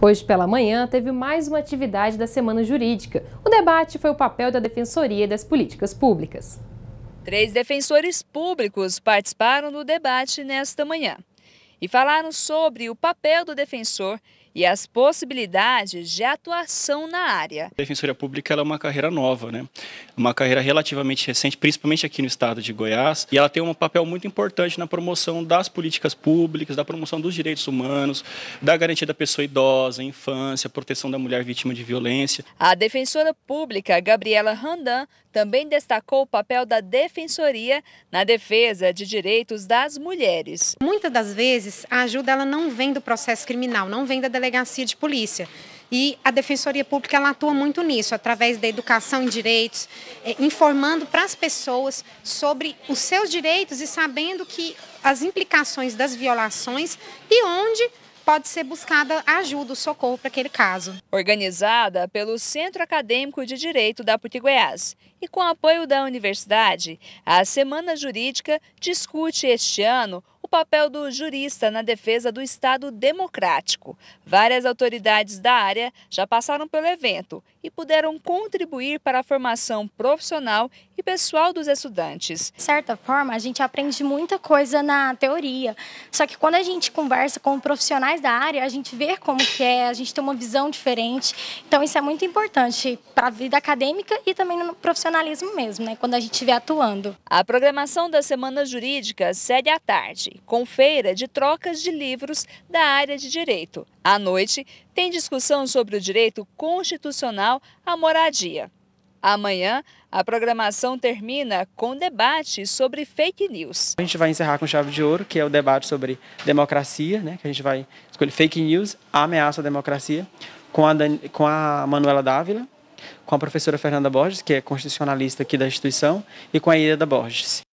Hoje pela manhã teve mais uma atividade da Semana Jurídica. O debate foi o papel da Defensoria das Políticas Públicas. Três defensores públicos participaram do debate nesta manhã e falaram sobre o papel do defensor e as possibilidades de atuação na área. A Defensoria Pública é uma carreira nova, né? uma carreira relativamente recente, principalmente aqui no estado de Goiás, e ela tem um papel muito importante na promoção das políticas públicas, da promoção dos direitos humanos, da garantia da pessoa idosa, infância, proteção da mulher vítima de violência. A defensora pública Gabriela Randan também destacou o papel da defensoria na defesa de direitos das mulheres. Muitas das vezes a ajuda ela não vem do processo criminal, não vem da delegacia delegacia de polícia. E a Defensoria Pública ela atua muito nisso, através da educação em direitos, eh, informando para as pessoas sobre os seus direitos e sabendo que as implicações das violações e onde pode ser buscada ajuda, socorro para aquele caso. Organizada pelo Centro Acadêmico de Direito da PUC Goiás e com apoio da Universidade, a Semana Jurídica discute este ano o papel do jurista na defesa do Estado democrático. Várias autoridades da área já passaram pelo evento e puderam contribuir para a formação profissional e pessoal dos estudantes. De certa forma, a gente aprende muita coisa na teoria, só que quando a gente conversa com profissionais profissionais da área, a gente vê como que é, a gente tem uma visão diferente. Então isso é muito importante para a vida acadêmica e também no profissionalismo mesmo, né, quando a gente estiver atuando. A programação das semanas jurídicas segue à tarde, com feira de trocas de livros da área de direito. À noite, tem discussão sobre o direito constitucional à moradia. Amanhã, a programação termina com debate sobre fake news. A gente vai encerrar com chave de ouro, que é o debate sobre democracia, né? que a gente vai escolher fake news, a ameaça à democracia, com a, Dan... com a Manuela Dávila, com a professora Fernanda Borges, que é constitucionalista aqui da instituição, e com a Ida Borges.